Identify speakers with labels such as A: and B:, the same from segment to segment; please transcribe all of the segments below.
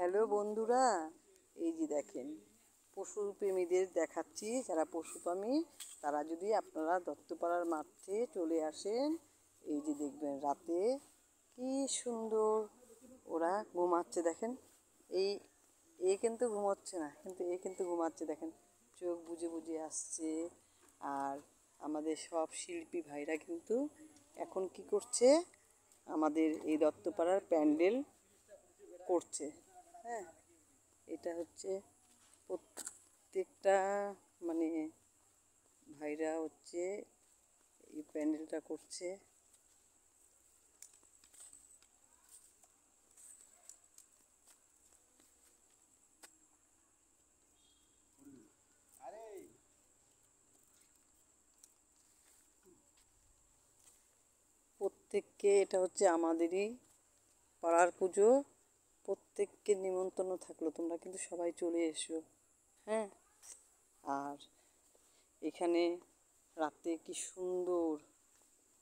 A: hello বন্ধুরা এই যে দেখেন পশু প্রেমীদের দেখাচ্ছি যারা পশু প্রেমী তারা যদি আপনারা দত্তপাড়ার মাঠে চলে আসেন এই যে দেখবেন রাতে কি সুন্দর ওরা ঘুমাচ্ছে দেখেন এই এ কিন্তু ঘুমাচ্ছে না কিন্তু এ কিন্তু ঘুমাচ্ছে দেখেন চোখ বুঝে বুঝে আসছে আর আমাদের সব শিল্পী ভাইরা কিন্তু এখন কি করছে আমাদের এই দত্তপাড়ার প্যান্ডেল করছে হ্যাঁ এটা হচ্ছে প্রত্যেকটা মানে ভাইরা হচ্ছে এই প্যান্ডেলটা করছে প্রত্যেককে এটা হচ্ছে আমাদেরই পাড়ার পুজো প্রত্যেককে নিমন্ত্রণ থাকলো তোমরা কিন্তু সবাই চলে এসো হ্যাঁ আর এখানে রাতে কি সুন্দর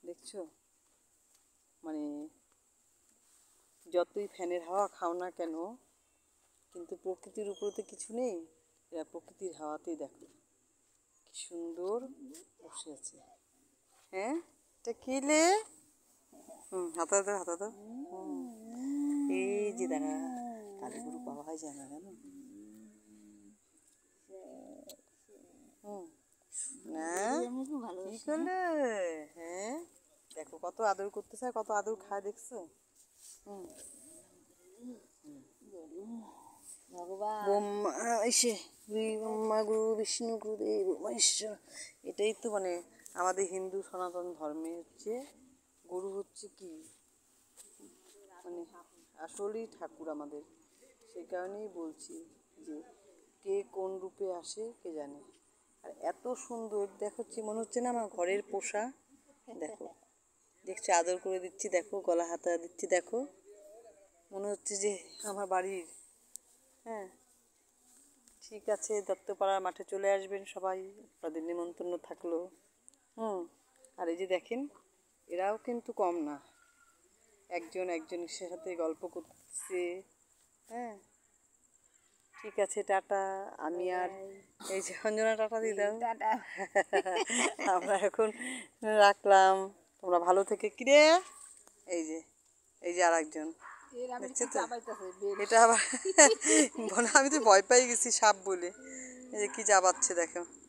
A: দেখছো মানে যতই ফ্যানের হাওয়া খাও না কেন কিন্তু প্রকৃতির উপরে তো কিছু নেই এরা প্রকৃতির হাওয়াতেই দেখো কি সুন্দর বসে আছে হ্যাঁ এটা কিলে হুম হাতা দাও হাতা দাও হুম এই যে দেখা কালী গরু পাওয়া যায় না কেন না কি হ্যাঁ দেখো কত আদর করতেছে কত আদর খায় দেখছো গুরু বিষ্ণু গুরুদেব মহেশ্বর এটাই তো মানে আমাদের হিন্দু সনাতন ধর্মে হচ্ছে গুরু হচ্ছে কি আসলেই ঠাকুর আমাদের সেই কারণেই বলছি যে কে কোন রূপে আসে কে জানে আর এত সুন্দর দেখাচ্ছি মনে হচ্ছে না আমার ঘরের পোষা দেখো দেখছি আদর করে দিচ্ছি দেখো গলা হাতা দিচ্ছি দেখো মনে হচ্ছে যে আমার বাড়ির হ্যাঁ ঠিক আছে দত্তপাড়ার মাঠে চলে আসবেন সবাই আপনাদের নিমন্ত্রণ থাকলো হুম আর এই যে দেখেন এরাও কিন্তু কম না একজন একজনের সাথে গল্প করতেছে হ্যাঁ ঠিক আছে টাটা আমি আর এই যে অঞ্জনা টাটা দিলাম টাটা আমরা এখন রাখলাম তোমরা ভালো থেকে কিরে এই যে এই যে আর একজন এটা আবার আমি তো ভয় পাই গেছি সাপ বলে এই যে কি যাবাচ্ছে দেখো